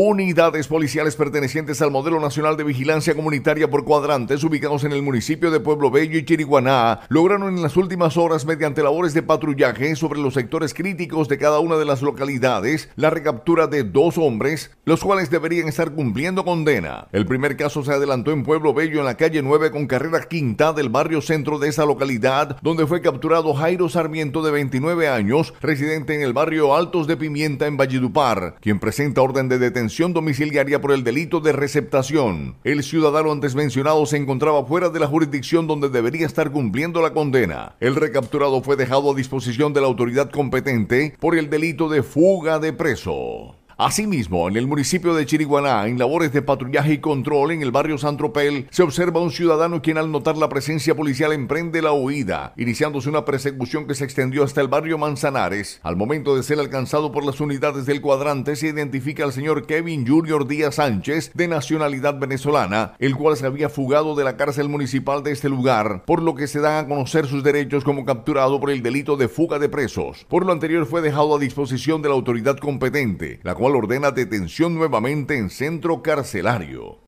unidades policiales pertenecientes al Modelo Nacional de Vigilancia Comunitaria por Cuadrantes, ubicados en el municipio de Pueblo Bello y Chiriguaná, lograron en las últimas horas, mediante labores de patrullaje sobre los sectores críticos de cada una de las localidades, la recaptura de dos hombres, los cuales deberían estar cumpliendo condena. El primer caso se adelantó en Pueblo Bello, en la calle 9, con carrera quinta del barrio centro de esa localidad, donde fue capturado Jairo Sarmiento, de 29 años, residente en el barrio Altos de Pimienta, en Valledupar, quien presenta orden de detención domiciliaria por el delito de receptación. El ciudadano antes mencionado se encontraba fuera de la jurisdicción donde debería estar cumpliendo la condena. El recapturado fue dejado a disposición de la autoridad competente por el delito de fuga de preso. Asimismo, en el municipio de Chiriguaná, en labores de patrullaje y control en el barrio Santropel se observa un ciudadano quien al notar la presencia policial emprende la huida, iniciándose una persecución que se extendió hasta el barrio Manzanares. Al momento de ser alcanzado por las unidades del cuadrante, se identifica al señor Kevin Junior Díaz Sánchez, de nacionalidad venezolana, el cual se había fugado de la cárcel municipal de este lugar, por lo que se dan a conocer sus derechos como capturado por el delito de fuga de presos. Por lo anterior fue dejado a disposición de la autoridad competente, la cual ordena detención nuevamente en centro carcelario.